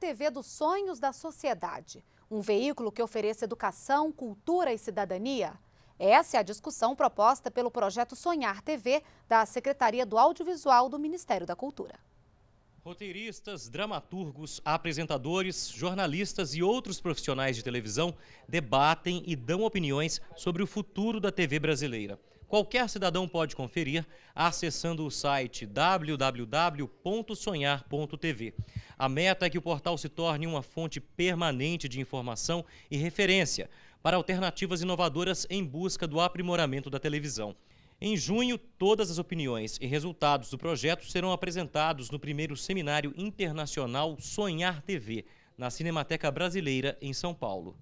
TV dos Sonhos da Sociedade, um veículo que ofereça educação, cultura e cidadania? Essa é a discussão proposta pelo projeto Sonhar TV da Secretaria do Audiovisual do Ministério da Cultura. Roteiristas, dramaturgos, apresentadores, jornalistas e outros profissionais de televisão debatem e dão opiniões sobre o futuro da TV brasileira. Qualquer cidadão pode conferir acessando o site www.sonhar.tv. A meta é que o portal se torne uma fonte permanente de informação e referência para alternativas inovadoras em busca do aprimoramento da televisão. Em junho, todas as opiniões e resultados do projeto serão apresentados no primeiro Seminário Internacional Sonhar TV, na Cinemateca Brasileira, em São Paulo.